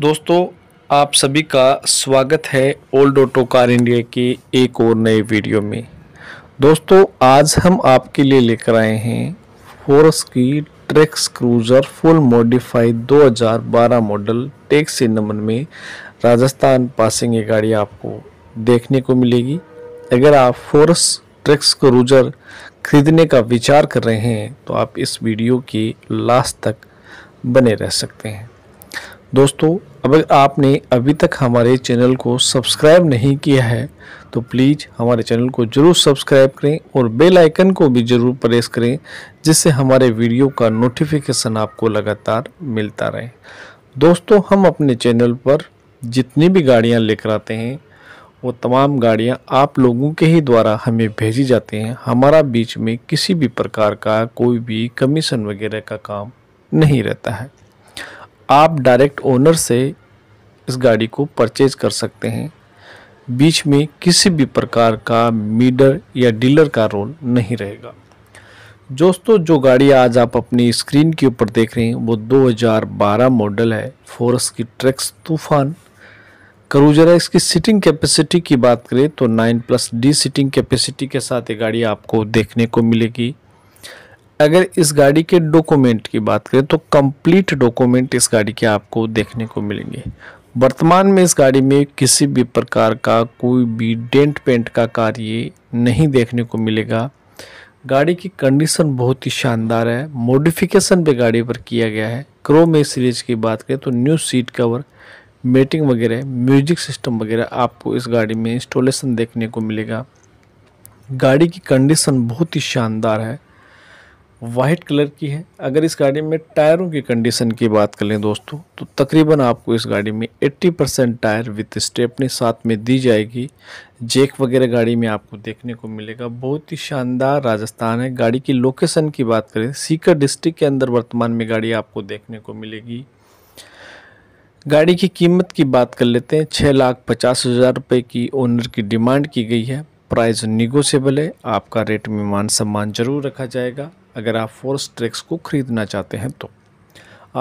दोस्तों आप सभी का स्वागत है ओल्ड ऑटो कार इंडिया के एक और नए वीडियो में दोस्तों आज हम आपके लिए लेकर आए हैं फोरस की Trax Cruiser full modified 2012 model taxi number में राजस्थान पासिंग ये गाड़ी आपको देखने को मिलेगी अगर आप फोरस ट्रैक्स क्रूज़र खरीदने का विचार कर रहे हैं तो आप इस वीडियो के लास्ट तक बने रह सकते हैं दोस्तों अगर आपने अभी तक हमारे चैनल को सब्सक्राइब नहीं किया है तो प्लीज़ हमारे चैनल को ज़रूर सब्सक्राइब करें और बेल आइकन को भी ज़रूर प्रेस करें जिससे हमारे वीडियो का नोटिफिकेशन आपको लगातार मिलता रहे दोस्तों हम अपने चैनल पर जितनी भी गाड़ियाँ लेकर आते हैं वो तमाम गाड़ियाँ आप लोगों के ही द्वारा हमें भेजी जाती हैं हमारा बीच में किसी भी प्रकार का कोई भी कमीशन वगैरह का काम नहीं रहता है आप डायरेक्ट ओनर से इस गाड़ी को परचेज कर सकते हैं बीच में किसी भी प्रकार का मीडर या डीलर का रोल नहीं रहेगा दोस्तों जो गाड़ी आज आप अपनी स्क्रीन के ऊपर देख रहे हैं वो 2012 मॉडल है फोरस की ट्रैक्स तूफान करूँ जरा इसकी सीटिंग कैपेसिटी की बात करें तो 9 प्लस डी सीटिंग कैपेसिटी के साथ ये गाड़ी आपको देखने को मिलेगी अगर इस गाड़ी के डॉक्यूमेंट की बात करें तो कंप्लीट डॉक्यूमेंट इस गाड़ी के आपको देखने को मिलेंगे वर्तमान में इस गाड़ी में किसी भी प्रकार का कोई भी डेंट पेंट का कार्य नहीं देखने को मिलेगा गाड़ी की कंडीशन बहुत ही शानदार है मॉडिफिकेशन भी गाड़ी पर किया गया है क्रो में सीरीज की बात करें तो न्यू सीट कवर मेटिंग वगैरह म्यूजिक सिस्टम वगैरह आपको इस गाड़ी में इंस्टॉलेशन देखने को मिलेगा गाड़ी की कंडीशन बहुत ही शानदार है वाइट कलर की है अगर इस गाड़ी में टायरों की कंडीशन की बात कर लें दोस्तों तो तकरीबन आपको इस गाड़ी में 80 परसेंट टायर विथ स्टेपनी साथ में दी जाएगी जेक वगैरह गाड़ी में आपको देखने को मिलेगा बहुत ही शानदार राजस्थान है गाड़ी की लोकेशन की बात करें सीकर डिस्ट्रिक्ट के अंदर वर्तमान में गाड़ी आपको देखने को मिलेगी गाड़ी की कीमत की बात कर लेते हैं छः लाख पचास हज़ार रुपये की ओनर की डिमांड की गई है प्राइस निगोशियबल है आपका रेट में मान सम्मान जरूर रखा जाएगा अगर आप फोर्स ट्रैक्स को ख़रीदना चाहते हैं तो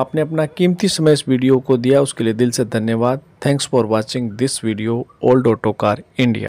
आपने अपना कीमती समय इस वीडियो को दिया उसके लिए दिल से धन्यवाद thanks for watching this video old auto car India